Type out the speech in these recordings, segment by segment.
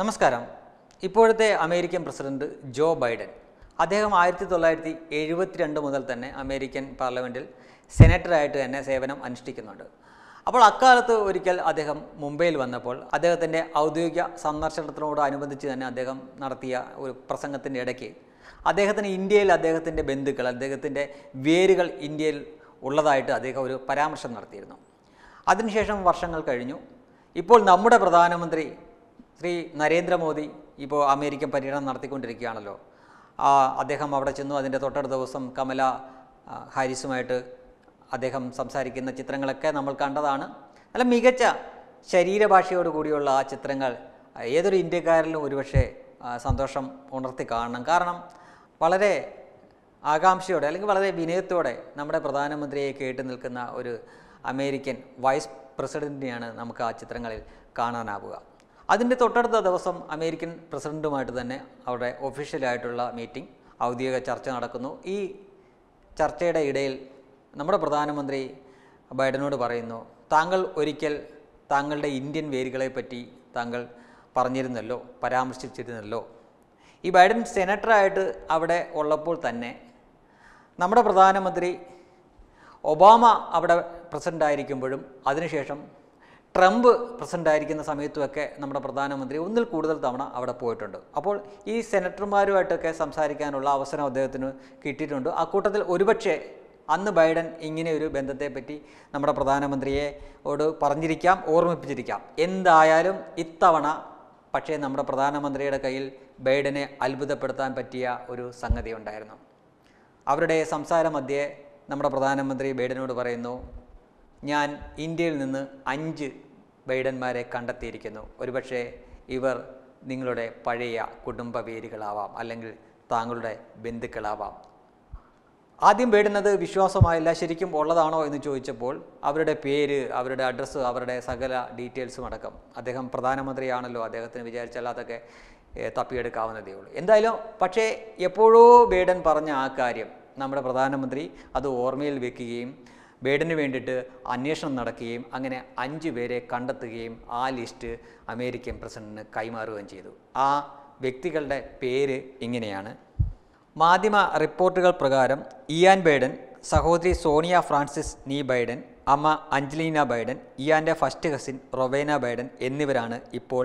നമസ്കാരം ഇപ്പോഴത്തെ American president Joe Biden അദ്ദേഹം ആയിരത്തി തൊള്ളായിരത്തി എഴുപത്തിരണ്ട് മുതൽ തന്നെ അമേരിക്കൻ പാർലമെൻറ്റിൽ സെനറ്ററായിട്ട് തന്നെ സേവനം അനുഷ്ഠിക്കുന്നുണ്ട് അപ്പോൾ അക്കാലത്ത് ഒരിക്കൽ അദ്ദേഹം മുംബൈയിൽ വന്നപ്പോൾ അദ്ദേഹത്തിൻ്റെ ഔദ്യോഗിക സന്ദർശനത്തിനോടനുബന്ധിച്ച് തന്നെ അദ്ദേഹം നടത്തിയ ഒരു പ്രസംഗത്തിൻ്റെ ഇടയ്ക്ക് അദ്ദേഹത്തിന് ഇന്ത്യയിൽ അദ്ദേഹത്തിൻ്റെ ബന്ധുക്കൾ അദ്ദേഹത്തിൻ്റെ വേരുകൾ ഇന്ത്യയിൽ ഉള്ളതായിട്ട് അദ്ദേഹം ഒരു പരാമർശം നടത്തിയിരുന്നു അതിനുശേഷം വർഷങ്ങൾ കഴിഞ്ഞു ഇപ്പോൾ നമ്മുടെ പ്രധാനമന്ത്രി ശ്രീ നരേന്ദ്രമോദി ഇപ്പോൾ അമേരിക്കൻ പര്യടനം നടത്തിക്കൊണ്ടിരിക്കുകയാണല്ലോ അദ്ദേഹം അവിടെ ചെന്നു അതിൻ്റെ തൊട്ടടുത്ത ദിവസം കമല ഹാരിസുമായിട്ട് അദ്ദേഹം സംസാരിക്കുന്ന ചിത്രങ്ങളൊക്കെ നമ്മൾ കണ്ടതാണ് നല്ല മികച്ച ശരീരഭാഷയോട് കൂടിയുള്ള ആ ചിത്രങ്ങൾ ഏതൊരു ഇന്ത്യക്കാരിലും ഒരുപക്ഷെ സന്തോഷം ഉണർത്തി കാണണം കാരണം വളരെ ആകാംക്ഷയോടെ അല്ലെങ്കിൽ വളരെ വിനയത്തോടെ നമ്മുടെ പ്രധാനമന്ത്രിയെ കേട്ട് നിൽക്കുന്ന ഒരു അമേരിക്കൻ വൈസ് പ്രസിഡൻറ്റിനെയാണ് നമുക്ക് ആ ചിത്രങ്ങളിൽ കാണാനാവുക അതിൻ്റെ തൊട്ടടുത്ത ദിവസം അമേരിക്കൻ പ്രസിഡൻറ്റുമായിട്ട് തന്നെ അവിടെ ഒഫീഷ്യലായിട്ടുള്ള മീറ്റിംഗ് ഔദ്യോഗിക ചർച്ച നടക്കുന്നു ഈ ചർച്ചയുടെ ഇടയിൽ നമ്മുടെ പ്രധാനമന്ത്രി ബൈഡനോട് പറയുന്നു താങ്കൾ ഒരിക്കൽ താങ്കളുടെ ഇന്ത്യൻ വേരുകളെപ്പറ്റി താങ്കൾ പറഞ്ഞിരുന്നല്ലോ പരാമർശിച്ചിരുന്നല്ലോ ഈ ബൈഡൻ സെനറ്ററായിട്ട് അവിടെ ഉള്ളപ്പോൾ തന്നെ നമ്മുടെ പ്രധാനമന്ത്രി ഒബാമ അവിടെ പ്രസിഡൻ്റായിരിക്കുമ്പോഴും അതിനുശേഷം ട്രംപ് പ്രസിഡൻ്റ് ആയിരിക്കുന്ന സമയത്തുമൊക്കെ നമ്മുടെ പ്രധാനമന്ത്രി ഒന്നിൽ കൂടുതൽ തവണ അവിടെ പോയിട്ടുണ്ട് അപ്പോൾ ഈ സെനറ്റർമാരുമായിട്ടൊക്കെ സംസാരിക്കാനുള്ള അവസരം അദ്ദേഹത്തിന് കിട്ടിയിട്ടുണ്ട് അക്കൂട്ടത്തിൽ ഒരുപക്ഷെ അന്ന് ബൈഡൻ ഇങ്ങനെ ഒരു ബന്ധത്തെപ്പറ്റി നമ്മുടെ പ്രധാനമന്ത്രിയെ ഓട് പറഞ്ഞിരിക്കാം ഓർമ്മിപ്പിച്ചിരിക്കാം എന്തായാലും ഇത്തവണ പക്ഷേ നമ്മുടെ പ്രധാനമന്ത്രിയുടെ കയ്യിൽ ബൈഡനെ അത്ഭുതപ്പെടുത്താൻ പറ്റിയ ഒരു സംഗതി ഉണ്ടായിരുന്നു അവരുടെ സംസാര മധ്യേ നമ്മുടെ പ്രധാനമന്ത്രി ബൈഡനോട് പറയുന്നു ഞാൻ ഇന്ത്യയിൽ നിന്ന് അഞ്ച് ബൈഡന്മാരെ കണ്ടെത്തിയിരിക്കുന്നു ഒരുപക്ഷെ ഇവർ നിങ്ങളുടെ പഴയ കുടുംബ വേരുകളാവാം അല്ലെങ്കിൽ താങ്കളുടെ ബന്ധുക്കളാവാം ആദ്യം വേടുന്നത് വിശ്വാസമായില്ല ശരിക്കും ഉള്ളതാണോ എന്ന് ചോദിച്ചപ്പോൾ അവരുടെ പേര് അവരുടെ അഡ്രസ്സ് അവരുടെ സകല ഡീറ്റെയിൽസും അടക്കം അദ്ദേഹം പ്രധാനമന്ത്രിയാണല്ലോ അദ്ദേഹത്തിന് വിചാരിച്ചാൽ അതൊക്കെ തപ്പിയെടുക്കാവുന്നതേ ഉള്ളൂ എന്തായാലും പക്ഷേ എപ്പോഴോ ബേഡൻ പറഞ്ഞ ആ കാര്യം നമ്മുടെ പ്രധാനമന്ത്രി അത് ഓർമ്മയിൽ വെക്കുകയും ബേഡിന് വേണ്ടിയിട്ട് അന്വേഷണം നടക്കുകയും അങ്ങനെ അഞ്ച് പേരെ കണ്ടെത്തുകയും ആ ലിസ്റ്റ് അമേരിക്കൻ പ്രസിഡന്റിന് കൈമാറുകയും ചെയ്തു ആ വ്യക്തികളുടെ പേര് ഇങ്ങനെയാണ് മാധ്യമ റിപ്പോർട്ടുകൾ പ്രകാരം ഇയാൻ ബൈഡൻ സഹോദരി സോണിയ ഫ്രാൻസിസ് നീ ബൈഡൻ അമ്മ അഞ്ജലീന ബൈഡൻ ഇയാൻ്റെ ഫസ്റ്റ് കസിൻ റൊവേന ബൈഡൻ എന്നിവരാണ് ഇപ്പോൾ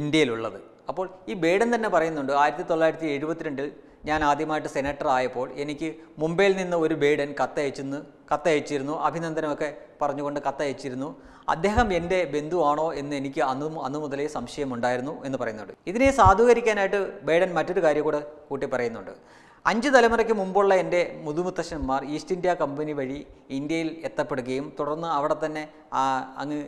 ഇന്ത്യയിലുള്ളത് അപ്പോൾ ഈ ബൈഡൻ തന്നെ പറയുന്നുണ്ട് ആയിരത്തി തൊള്ളായിരത്തി എഴുപത്തിരണ്ടിൽ ഞാൻ ആദ്യമായിട്ട് സെനറ്റർ ആയപ്പോൾ എനിക്ക് മുംബൈയിൽ നിന്ന് ഒരു ബേഡൻ കത്തയച്ചിരുന്നു കത്തയച്ചിരുന്നു അഭിനന്ദനമൊക്കെ പറഞ്ഞുകൊണ്ട് കത്തയച്ചിരുന്നു അദ്ദേഹം എൻ്റെ ബന്ധുവാണോ എന്ന് എനിക്ക് അന്ന് അന്നു മുതലേ സംശയമുണ്ടായിരുന്നു എന്ന് പറയുന്നുണ്ട് ഇതിനെ സാധൂകരിക്കാനായിട്ട് ബേഡൻ മറ്റൊരു കാര്യം കൂടെ കൂട്ടി പറയുന്നുണ്ട് അഞ്ച് തലമുറയ്ക്ക് മുമ്പുള്ള എൻ്റെ മുതുമുത്തശ്ശന്മാർ ഈസ്റ്റ് ഇന്ത്യ കമ്പനി വഴി ഇന്ത്യയിൽ എത്തപ്പെടുകയും തുടർന്ന് അവിടെ തന്നെ അങ്ങ്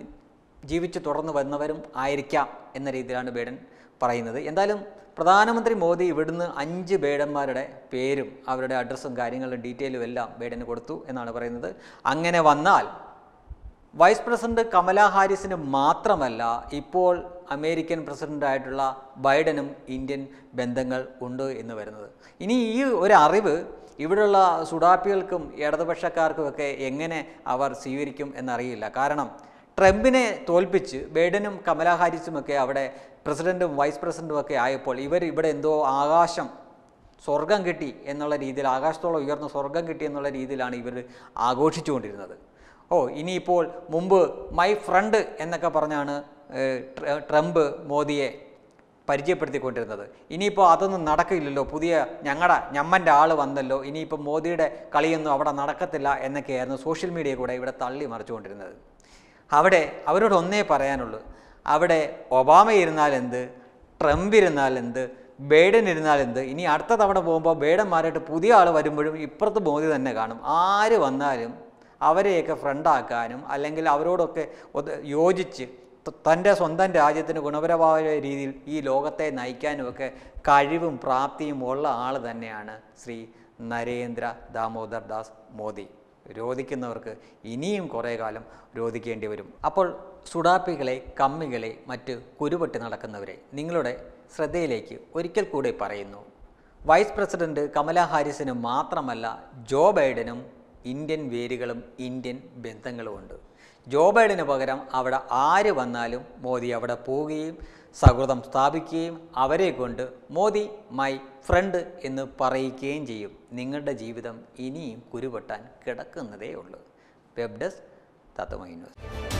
ജീവിച്ച് തുടർന്ന് വന്നവരും ആയിരിക്കാം എന്ന രീതിയിലാണ് ബേഡൻ പറയുന്നത് എന്തായാലും പ്രധാനമന്ത്രി മോദി ഇവിടുന്ന് അഞ്ച് ബേഡന്മാരുടെ പേരും അവരുടെ അഡ്രസ്സും കാര്യങ്ങളും ഡീറ്റെയിലും എല്ലാം ബേഡന് കൊടുത്തു എന്നാണ് പറയുന്നത് അങ്ങനെ വന്നാൽ വൈസ് പ്രസിഡന്റ് കമല ഹാരിസിന് മാത്രമല്ല ഇപ്പോൾ അമേരിക്കൻ പ്രസിഡൻ്റായിട്ടുള്ള ബൈഡനും ഇന്ത്യൻ ബന്ധങ്ങൾ ഉണ്ട് എന്ന് വരുന്നത് ഇനി ഈ ഒരു അറിവ് ഇവിടെയുള്ള സുഡാപ്പികൾക്കും ഇടതുപക്ഷക്കാർക്കുമൊക്കെ എങ്ങനെ അവർ സ്വീകരിക്കും എന്നറിയില്ല കാരണം ട്രംപിനെ തോൽപ്പിച്ച് ബൈഡനും കമലാഹാരിസും ഒക്കെ അവിടെ പ്രസിഡൻറ്റും വൈസ് പ്രസിഡന്റും ഒക്കെ ആയപ്പോൾ ഇവർ ഇവിടെ എന്തോ ആകാശം സ്വർഗം കിട്ടി എന്നുള്ള രീതിയിൽ ആകാശത്തോളം ഉയർന്ന സ്വർഗം കിട്ടി എന്നുള്ള രീതിയിലാണ് ഇവർ ആഘോഷിച്ചുകൊണ്ടിരുന്നത് ഓ ഇനിയിപ്പോൾ മുമ്പ് മൈ ഫ്രണ്ട് എന്നൊക്കെ പറഞ്ഞാണ് ട്രംപ് മോദിയെ പരിചയപ്പെടുത്തിക്കൊണ്ടിരുന്നത് ഇനിയിപ്പോൾ അതൊന്നും നടക്കില്ലല്ലോ പുതിയ ഞങ്ങളുടെ ഞമ്മൻ്റെ ആൾ വന്നല്ലോ ഇനിയിപ്പോൾ മോദിയുടെ കളിയൊന്നും അവിടെ നടക്കത്തില്ല എന്നൊക്കെയായിരുന്നു സോഷ്യൽ മീഡിയ കൂടെ ഇവിടെ തള്ളി മറിച്ചുകൊണ്ടിരുന്നത് അവിടെ അവരോട് ഒന്നേ പറയാനുള്ളൂ അവിടെ ഒബാമ ഇരുന്നാൽ എന്ത് ട്രംപ് ഇരുന്നാൽ എന്ത് ബേഡൻ ഇരുന്നാൽ എന്ത് ഇനി അടുത്ത തവണ പോകുമ്പോൾ മാറിയിട്ട് പുതിയ ആൾ വരുമ്പോഴും ഇപ്പുറത്ത് മോദി തന്നെ കാണും ആര് വന്നാലും അവരെയൊക്കെ ഫ്രണ്ടാക്കാനും അല്ലെങ്കിൽ അവരോടൊക്കെ യോജിച്ച് തൻ്റെ സ്വന്തം രാജ്യത്തിന് ഗുണപരമായ രീതിയിൽ ഈ ലോകത്തെ നയിക്കാനുമൊക്കെ കഴിവും പ്രാപ്തിയും ഉള്ള ആൾ തന്നെയാണ് ശ്രീ നരേന്ദ്ര ദാമോദർ ദാസ് മോദി രോധിക്കുന്നവർക്ക് ഇനിയും കുറേ കാലം രോധിക്കേണ്ടി വരും അപ്പോൾ സുഡാപ്പികളെ കമ്മികളെ മറ്റ് കുരുപൊട്ടി നടക്കുന്നവരെ നിങ്ങളുടെ ശ്രദ്ധയിലേക്ക് ഒരിക്കൽ കൂടി പറയുന്നു വൈസ് പ്രസിഡന്റ് കമല ഹാരിസിനും മാത്രമല്ല ജോ ബൈഡനും ഇന്ത്യൻ വേരുകളും ഇന്ത്യൻ ബന്ധങ്ങളുമുണ്ട് ജോ ബൈഡന് പകരം അവിടെ ആര് വന്നാലും മോദി അവിടെ പോവുകയും സൗഹൃദം സ്ഥാപിക്കുകയും അവരെ കൊണ്ട് മോദി മൈ ഫ്രണ്ട് എന്ന് പറയിക്കുകയും ചെയ്യും നിങ്ങളുടെ ജീവിതം ഇനിയും കുരുപെട്ടാൻ കിടക്കുന്നതേ ഉള്ളൂ വെബ് ഡെസ്ക് തത്വമൈ